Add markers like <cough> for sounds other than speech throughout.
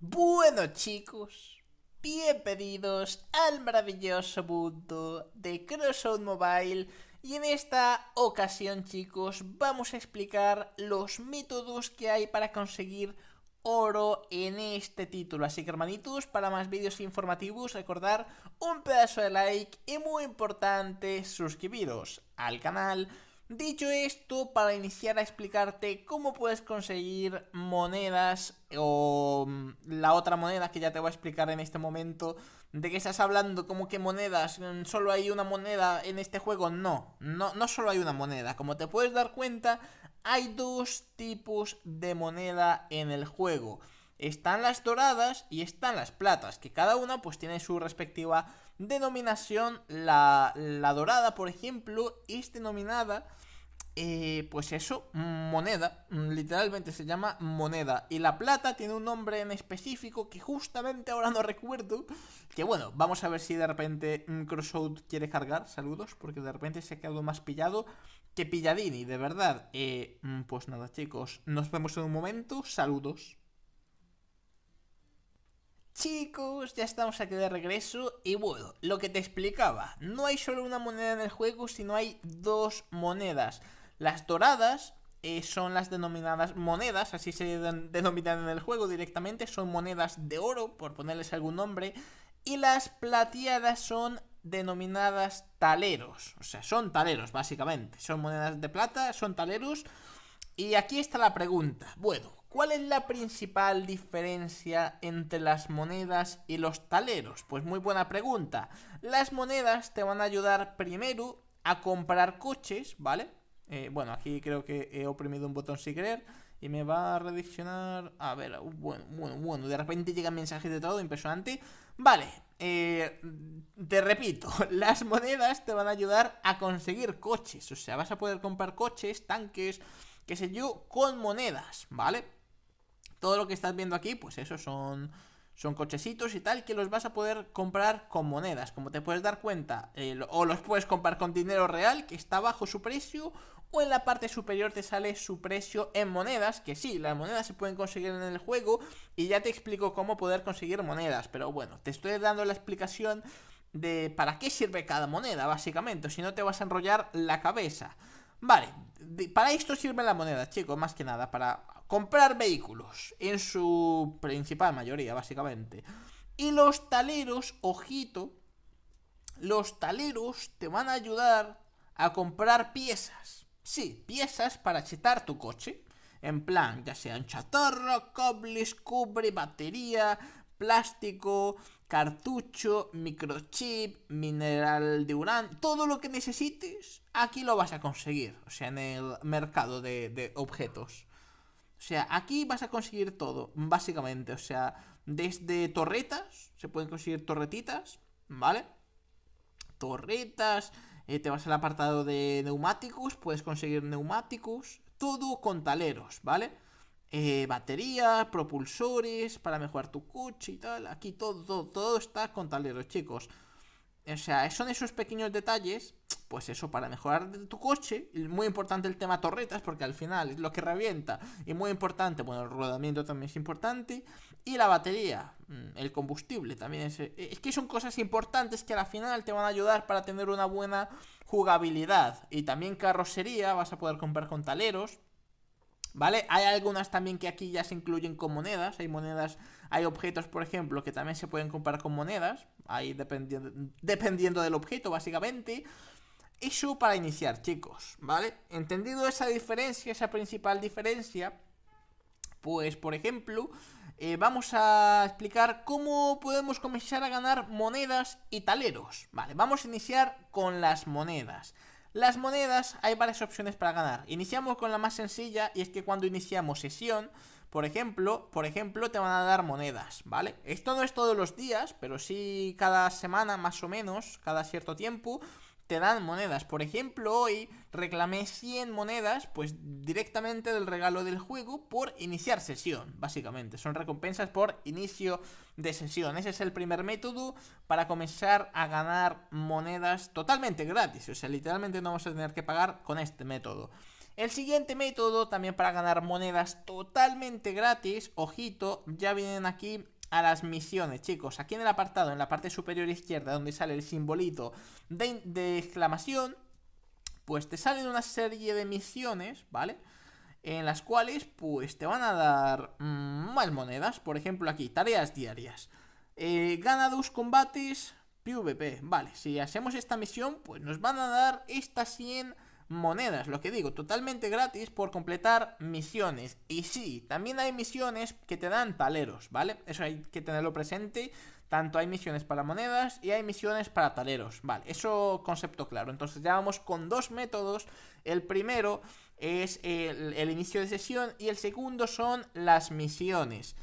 Bueno chicos, bienvenidos al maravilloso mundo de Crossout Mobile y en esta ocasión chicos vamos a explicar los métodos que hay para conseguir oro en este título. Así que hermanitos, para más vídeos informativos recordar un pedazo de like y muy importante suscribiros al canal Dicho esto, para iniciar a explicarte cómo puedes conseguir monedas o mm, la otra moneda que ya te voy a explicar en este momento, de que estás hablando como que monedas, mm, solo hay una moneda en este juego, no, no, no solo hay una moneda, como te puedes dar cuenta, hay dos tipos de moneda en el juego están las doradas y están las platas, que cada una pues tiene su respectiva denominación. La, la dorada, por ejemplo, es denominada, eh, pues eso, moneda, literalmente se llama moneda. Y la plata tiene un nombre en específico que justamente ahora no recuerdo, que bueno, vamos a ver si de repente mm, Crossout quiere cargar, saludos, porque de repente se ha quedado más pillado. Que pilladini, de verdad. Eh, mm, pues nada, chicos. Nos vemos en un momento. Saludos. Chicos, ya estamos aquí de regreso y bueno, lo que te explicaba, no hay solo una moneda en el juego, sino hay dos monedas. Las doradas eh, son las denominadas monedas, así se denominan en el juego directamente, son monedas de oro, por ponerles algún nombre, y las plateadas son denominadas taleros, o sea, son taleros básicamente, son monedas de plata, son taleros y aquí está la pregunta. Bueno, ¿cuál es la principal diferencia entre las monedas y los taleros? Pues muy buena pregunta. Las monedas te van a ayudar primero a comprar coches, ¿vale? Eh, bueno, aquí creo que he oprimido un botón sin querer y me va a rediccionar. A ver, bueno, bueno, bueno. De repente llegan mensajes de todo, impresionante. Vale, eh, te repito, <laughs> las monedas te van a ayudar a conseguir coches. O sea, vas a poder comprar coches, tanques, que sé yo, con monedas, ¿vale? Todo lo que estás viendo aquí, pues eso son, son cochecitos y tal, que los vas a poder comprar con monedas, como te puedes dar cuenta. o los puedes comprar con dinero real, que está bajo su precio, o en la parte superior te sale su precio en monedas, que sí, las monedas se pueden conseguir en el juego y ya te explico cómo poder conseguir monedas, pero bueno, te estoy dando la explicación de para qué sirve cada moneda, básicamente, si no te vas a enrollar la cabeza. Vale, para esto sirve la moneda, chicos, más que nada, para comprar vehículos, en su principal mayoría, básicamente. Y los taleros, ojito, los taleros te van a ayudar a comprar piezas. Sí, piezas para chetar tu coche. En plan, ya sean chatarra, cables, cubre, batería, plástico, cartucho, microchip, mineral de uranio, todo lo que necesites, aquí lo vas a conseguir, o sea, en el mercado de, objetos. O sea, aquí vas a conseguir todo, básicamente, o sea, desde torretas, se pueden conseguir torretitas, ¿vale? Torretas, eh, te vas al apartado de neumáticos, puedes conseguir neumáticos, todo con taleros, ¿vale? eh, baterías, propulsores para mejorar tu coche y tal. Aquí todo, todo, está con taleros, chicos. O sea, son esos pequeños detalles, pues eso, para mejorar tu coche. Muy importante el tema torretas, porque al final es lo que revienta. Y muy importante, bueno, el rodamiento también es importante. Y la batería, mm, el combustible también es... Eh, es que son cosas importantes que al final te van a ayudar para tener una buena jugabilidad. Y también carrocería, vas a poder comprar con taleros. ¿Vale? Hay algunas también que aquí ya se incluyen con monedas. Hay monedas, hay objetos, por ejemplo, que también se pueden comprar con monedas. Ahí dependiendo, del objeto, básicamente. Eso para iniciar, chicos, ¿vale? Entendido esa diferencia, esa principal diferencia, pues, por ejemplo, eh, vamos a explicar cómo podemos comenzar a ganar monedas y taleros. Vale, vamos a iniciar con las monedas. Las monedas, hay varias opciones para ganar. Iniciamos con la más sencilla y es que cuando iniciamos sesión, por ejemplo, por ejemplo, te van a dar monedas, ¿vale? Esto no es todos los días, pero sí cada semana más o menos, cada cierto tiempo te dan monedas. Por ejemplo, hoy reclamé 100 monedas, pues directamente del regalo del juego por iniciar sesión, básicamente. Son recompensas por inicio de sesión. Ese es el primer método para comenzar a ganar monedas totalmente gratis. O sea, literalmente no vamos a tener que pagar con este método. El siguiente método, también para ganar monedas totalmente gratis, ojito, ya vienen aquí a las misiones, chicos. Aquí en el apartado, en la parte superior izquierda, donde sale el simbolito de, exclamación, pues te salen una serie de misiones, ¿vale? En las cuales, pues te van a dar mm, más monedas. Por ejemplo, aquí, tareas diarias. Eh, gana combates PvP. Vale, si hacemos esta misión, pues nos van a dar estas 100 monedas, lo que digo, totalmente gratis por completar misiones. Y sí, también hay misiones que te dan taleros, ¿vale? Eso hay que tenerlo presente. Tanto hay misiones para monedas y hay misiones para taleros. Vale, eso concepto claro. Entonces ya vamos con dos métodos. El primero es el, el inicio de sesión y el segundo son las misiones.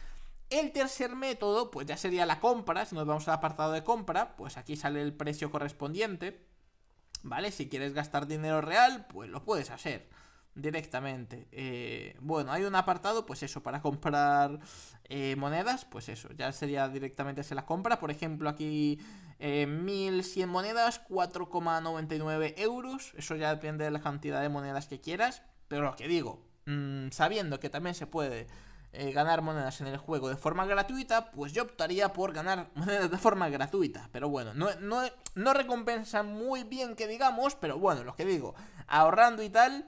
El tercer método, pues ya sería la compra. Si nos vamos al apartado de compra, pues aquí sale el precio correspondiente. ¿Vale? Si quieres gastar dinero real, pues lo puedes hacer directamente. Eh, bueno, hay un apartado, pues eso, para comprar eh, monedas, pues eso, ya sería directamente se las compra. Por ejemplo, aquí 1100 eh, monedas, 4,99 euros. Eso ya depende de la cantidad de monedas que quieras. Pero lo que digo, mm, sabiendo que también se puede eh, ganar monedas en el juego de forma gratuita, pues yo optaría por ganar <laughs> monedas de forma gratuita. Pero bueno, no, no, recompensa muy bien que digamos, pero bueno, lo que digo, ahorrando y tal,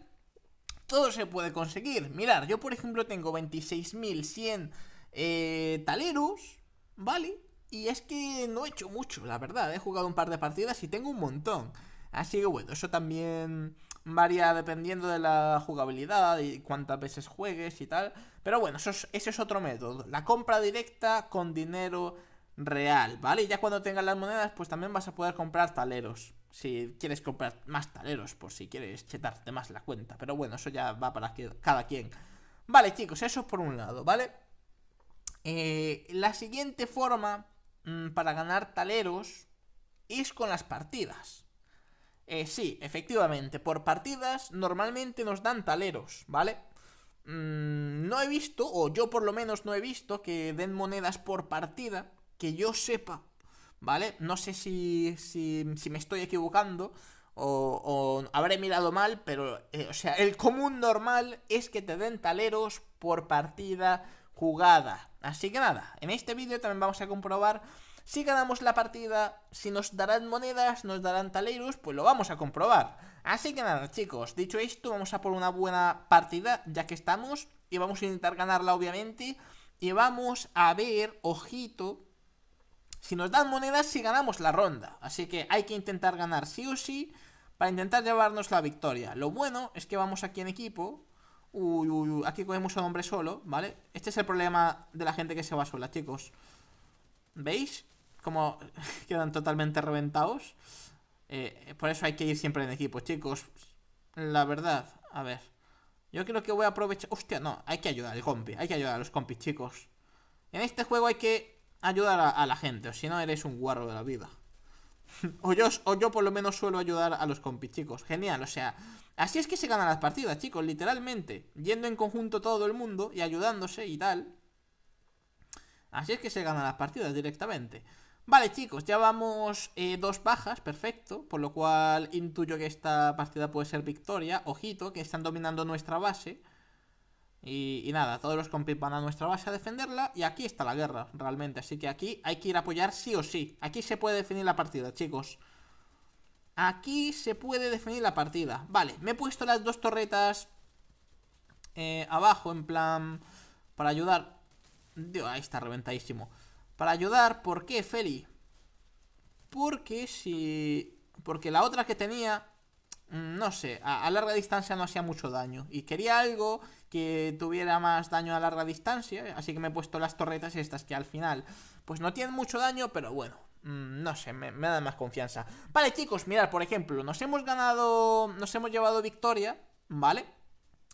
todo se puede conseguir. Mirar, yo por ejemplo tengo 26.100 eh, taleros, ¿vale? Y es que no he hecho mucho, la verdad. He jugado un par de partidas y tengo un montón. Así que bueno, eso también varía dependiendo de la jugabilidad y cuántas veces juegues y tal. Pero bueno, eso es, ese es otro método. La compra directa con dinero real, ¿vale? ya cuando tengas las monedas, pues también vas a poder comprar taleros. Si quieres comprar más taleros, por si quieres chetarte más la cuenta. Pero bueno, eso ya va para cada quien. Vale, chicos, eso por un lado, ¿vale? Eh, la siguiente forma mm, para ganar taleros es con las partidas. Eh, sí, efectivamente, por partidas normalmente nos dan taleros, ¿vale? Mm, no he visto, o yo por lo menos no he visto, que den monedas por partida, que yo sepa, ¿vale? No sé si, si, me estoy equivocando o, habré mirado mal, pero, eh, o sea, el común normal es que te den taleros por partida jugada. Así que nada, en este vídeo también vamos a comprobar si ganamos la partida, si nos darán monedas, nos darán taleros, pues lo vamos a comprobar. Así que nada, chicos, dicho esto, vamos a por una buena partida, ya que estamos, y vamos a intentar ganarla, obviamente, y vamos a ver, ojito, si nos dan monedas, si ganamos la ronda. Así que hay que intentar ganar sí o sí, para intentar llevarnos la victoria. Lo bueno es que vamos aquí en equipo, Uy, uy, uy, aquí cogemos a un hombre solo, ¿vale? Este es el problema de la gente que se va sola, chicos ¿Veis? como <laughs> quedan totalmente reventados. Eh, por eso hay que ir siempre en equipo, chicos. La verdad, a ver. Yo creo que voy a aprovechar... Hostia, no, hay que ayudar al compi, hay que ayudar a los compis, chicos. En este juego hay que ayudar a, la gente, o si no eres un guarro de la vida. <laughs> o, yo, o yo por lo menos suelo ayudar a los compis, chicos. Genial, o sea... Así es que se ganan las partidas, chicos, literalmente. Yendo en conjunto todo el mundo y ayudándose y tal. Así es que se ganan las partidas directamente. Vale, chicos, ya vamos eh, dos bajas, perfecto. Por lo cual intuyo que esta partida puede ser victoria. Ojito, que están dominando nuestra base. Y, nada, todos los compis van a nuestra base a defenderla. Y aquí está la guerra, realmente. Así que aquí hay que ir a apoyar sí o sí. Aquí se puede definir la partida, chicos. Aquí se puede definir la partida. Vale, me he puesto las dos torretas eh, abajo, en plan... Para ayudar... Dios, ahí está, reventadísimo. Para ayudar, ¿por qué Feli? Porque si... Porque la otra que tenía, mm, no sé, a, larga distancia no hacía mucho daño. Y quería algo que tuviera más daño a larga distancia, así que me he puesto las torretas estas que al final, pues no tienen mucho daño, pero bueno. Mm, no sé, me, me da más confianza. Vale, chicos, mirad, por ejemplo, nos hemos ganado. Nos hemos llevado victoria, ¿vale?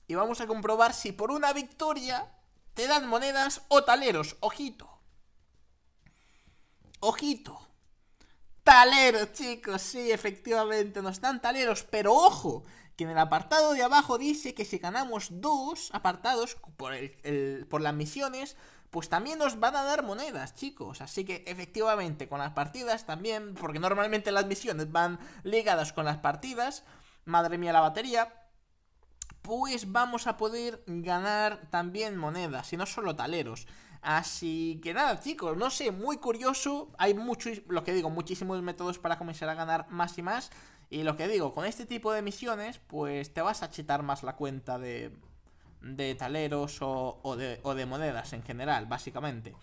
Y vamos a comprobar si por una victoria te dan monedas o taleros. Ojito. Ojito. Taleros, chicos, sí, efectivamente, nos dan taleros, pero ojo, que en el apartado de abajo dice que si ganamos dos apartados por, las misiones, pues también nos van a dar monedas, chicos. Así que efectivamente, con las partidas también, porque normalmente las misiones van ligadas con las partidas, madre mía la batería, pues vamos a poder ganar también monedas y no solo taleros. Así que nada, chicos, no sé, muy curioso. Hay muchos, lo que digo, muchísimos métodos para comenzar a ganar más y más. Y lo que digo, con este tipo de misiones, pues te vas a chetar más la cuenta de, de taleros o, de, o de monedas en general, básicamente.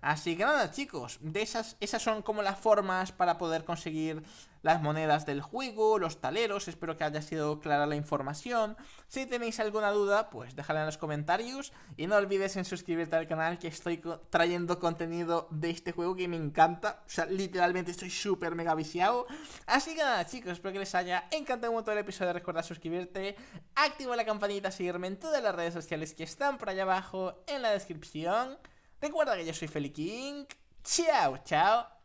Así que nada, chicos, de esas, esas son como las formas para poder conseguir las monedas del juego, los taleros, espero que haya sido clara la información. Si tenéis alguna duda, pues déjala en los comentarios y no olvides en suscribirte al canal que estoy trayendo contenido de este juego que me encanta, o sea, literalmente estoy súper mega viciado. Así que nada, chicos, espero que les haya encantado un el episodio, recuerda suscribirte, activa la campanita, seguirme en todas las redes sociales que están por allá abajo en la descripción. Recuerda que yo soy King. Chao, chao.